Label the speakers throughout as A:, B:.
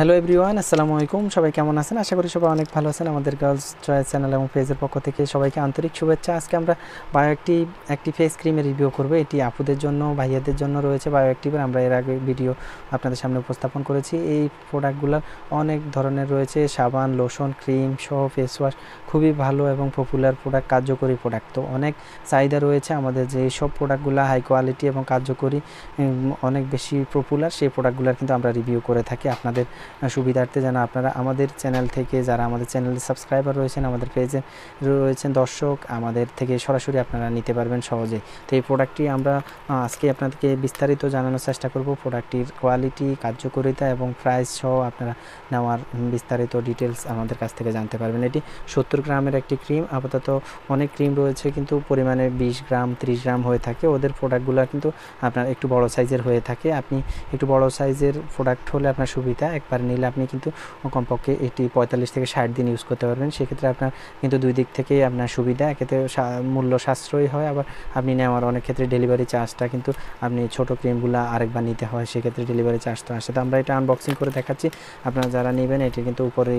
A: hello everyone আসসালামু আলাইকুম সবাই কেমন আছেন আশা করি সবাই অনেক ভালো আছেন আমাদের গার্লস চয়েস চ্যানেল এবং ফেজের পক্ষ থেকে সবাইকে আন্তরিক শুভেচ্ছা আজকে আমরা বায়োঅ্যাক্টিভ একটি ফেস ক্রিমের রিভিউ করবো এটি আপুদের জন্য ভাইয়াদের জন্য রয়েছে বায়োঅ্যাক্টিভের আমরা এর আগে ভিডিও আপনাদের সামনে উপস্থাপন করেছি এই প্রোডাক্টগুলোর অনেক ধরনের রয়েছে সাবান লোশন ক্রিম সহ ফেস ওয়াশ খুবই ভালো এবং পপুলার প্রোডাক্ট কার্যকরী প্রোডাক্ট তো অনেক চাহিদা রয়েছে আমাদের যে সব প্রোডাক্টগুলো হাই কোয়ালিটি এবং কার্যকরী অনেক বেশি পপুলার সেই প্রোডাক্টগুলোর কিন্তু আমরা রিভিউ করে থাকি আপনাদের সুবিধার্থে যেন আপনারা আমাদের চ্যানেল থেকে যারা আমাদের চ্যানেলে সাবস্ক্রাইবার রয়েছেন আমাদের পেজে রয়েছেন দর্শক আমাদের থেকে সরাসরি আপনারা নিতে পারবেন সহজেই তো এই প্রোডাক্টটি আমরা আজকে আপনাদেরকে বিস্তারিত জানানোর চেষ্টা করব প্রোডাক্টটির কোয়ালিটি কার্যকারিতা এবং প্রাইস সহ আপনারা নেওয়ার বিস্তারিত ডিটেলস আমাদের কাছ থেকে জানতে পারবেন এটি সত্তর গ্রামের একটি ক্রিম আপাতত অনেক ক্রিম রয়েছে কিন্তু পরিমাণে বিশ গ্রাম ত্রিশ গ্রাম হয়ে থাকে ওদের প্রোডাক্টগুলো কিন্তু আপনার একটু বড় সাইজের হয়ে থাকে আপনি একটু বড় সাইজের প্রোডাক্ট হলে আপনার সুবিধা একবার তার নিলে আপনি কিন্তু কমপক্ষে এটি পঁয়তাল্লিশ থেকে ষাট দিন ইউজ করতে পারবেন সেক্ষেত্রে আপনার কিন্তু দুই দিক থেকেই আপনার সুবিধা এক্ষেত্রে মূল্য সাশ্রয়ী হয় আবার আপনি নেওয়ার অনেক ক্ষেত্রে ডেলিভারি চার্জটা কিন্তু আপনি ছোট ক্রিমগুলো আরেকবার নিতে হয় সেক্ষেত্রে ডেলিভারি চার্জ তো আসে তো আমরা এটা আনবক্সিং করে দেখাচ্ছি আপনারা যারা নেবেন এটি কিন্তু উপরে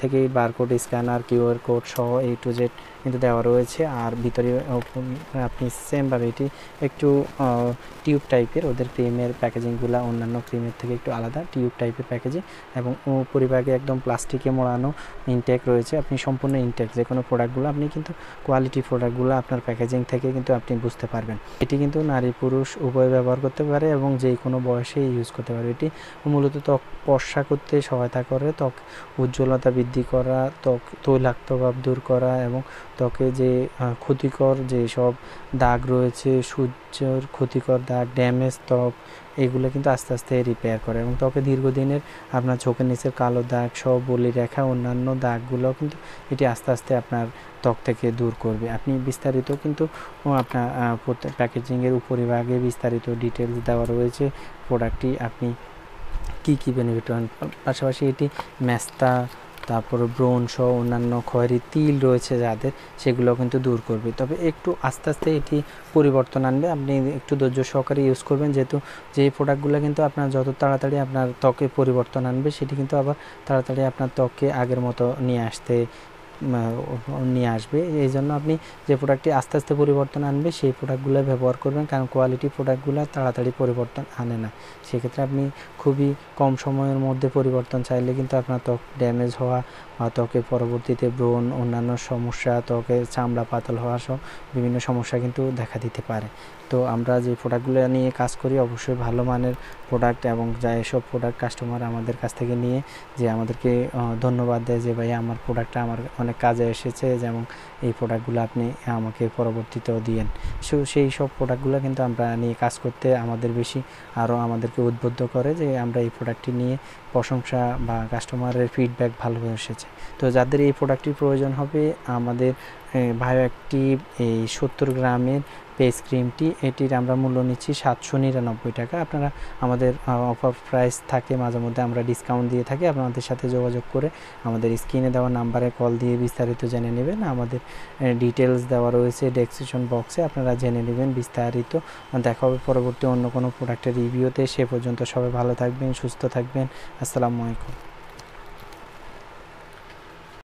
A: থেকেই বারকোড স্ক্যানার কিউআর কোড সহ এই টু জেড কিন্তু দেওয়া রয়েছে আর ভিতরে আপনি সেমভাবে এটি একটু টিউব টাইপের ওদের ক্রিমের প্যাকেজিংগুলো অন্যান্য ক্রিমের থেকে একটু আলাদা টিউব টাইপের প্যাকেজিং এবং পরিবাগে একদম প্লাস্টিকে মোড়ানো ইনটেক রয়েছে আপনি সম্পূর্ণ ইনটেক যে কোনো প্রোডাক্টগুলো আপনি কিন্তু কোয়ালিটি প্রোডাক্টগুলো আপনার প্যাকেজিং থেকে কিন্তু আপনি বুঝতে পারবেন এটি কিন্তু নারী পুরুষ উভয় ব্যবহার করতে পারে এবং যে কোনো বয়সে ইউজ করতে পারে এটি মূলত ত্বক পর্ষা করতে সহায়তা করে ত্বক উজ্জ্বলতা বৃদ্ধি করা ত্বক তৈলাক্ত ভাব দূর করা এবং ত্বকে যে ক্ষতিকর যে সব দাগ রয়েছে সূর্যর ক্ষতিকর দাগ ড্যামেজ ত্বক এগুলো কিন্তু আস্তে আস্তে রিপেয়ার করে এবং ত্বকে দীর্ঘদিনের আপনার চোখের নিচের কালো দাগ সব বলি রেখা অন্যান্য দাগগুলো কিন্তু এটি আস্তে আস্তে আপনার ত্বক থেকে দূর করবে আপনি বিস্তারিত কিন্তু আপনার প্যাকেজিংয়ের উপরিভাগে বিস্তারিত ডিটেলস দেওয়া রয়েছে প্রোডাক্টটি আপনি কী কী বেনিফিট পাশাপাশি এটি ম্যাস্তা তারপরে ব্রণ সহ অন্যান্য খয়েরি তিল রয়েছে যাদের সেগুলো কিন্তু দূর করবে তবে একটু আস্তে আস্তে এটি পরিবর্তন আনবে আপনি একটু ধৈর্য সহকারে ইউজ করবেন যেহেতু যে প্রোডাক্টগুলো কিন্তু আপনার যত তাড়াতাড়ি আপনার ত্বকে পরিবর্তন আনবে সেটি কিন্তু আবার তাড়াতাড়ি আপনার ত্বককে আগের মতো নিয়ে আসতে নিয়ে আসবে এই জন্য আপনি যে প্রোডাক্টটি আস্তে আস্তে পরিবর্তন আনবে সেই প্রোডাক্টগুলো ব্যবহার করবেন কারণ কোয়ালিটি প্রোডাক্টগুলো তাড়াতাড়ি পরিবর্তন আনে না সেক্ষেত্রে আপনি খুবই কম সময়ের মধ্যে পরিবর্তন চাইলে কিন্তু আপনার ত্বক ড্যামেজ হওয়া বা ত্বকের পরবর্তীতে ব্রণ অন্যান্য সমস্যা ত্বকে চামড়া পাতল হওয়া সহ বিভিন্ন সমস্যা কিন্তু দেখা দিতে পারে তো আমরা যে প্রোডাক্টগুলো নিয়ে কাজ করি অবশ্যই ভালো মানের প্রোডাক্ট এবং যা এসব প্রোডাক্ট কাস্টমার আমাদের কাছ থেকে নিয়ে যে আমাদেরকে ধন্যবাদ দেয় যে ভাই আমার প্রোডাক্টটা আমার অনেক অনেক কাজে এসেছে যেমন এই প্রোডাক্টগুলো আপনি আমাকে পরবর্তীতেও দিয়েন সো সেই সব প্রোডাক্টগুলো কিন্তু আমরা নিয়ে কাজ করতে আমাদের বেশি আরও আমাদেরকে উদ্বুদ্ধ করে যে আমরা এই প্রোডাক্টটি নিয়ে প্রশংসা বা কাস্টমারের ফিডব্যাক ভালো হয়ে এসেছে তো যাদের এই প্রোডাক্টটির প্রয়োজন হবে আমাদের একটি এই সত্তর গ্রামের ফেস ক্রিমটি এটির আমরা মূল্য নিচ্ছি সাতশো নিরানব্বই টাকা আপনারা আমাদের অফার প্রাইস থাকে মাঝে মধ্যে আমরা ডিসকাউন্ট দিয়ে থাকি আপনাদের সাথে যোগাযোগ করে আমাদের স্ক্রিনে দেওয়া নাম্বারে কল দিয়ে বিস্তারিত জেনে নেবেন আমাদের ডিটেলস দেওয়া রয়েছে ডেসক্রিপশন বক্সে আপনারা জেনে নেবেন বিস্তারিত দেখা হবে পরবর্তী অন্য কোনো প্রোডাক্টের রিভিউতে সে পর্যন্ত সবাই ভালো থাকবেন সুস্থ থাকবেন আসসালামু আলাইকুম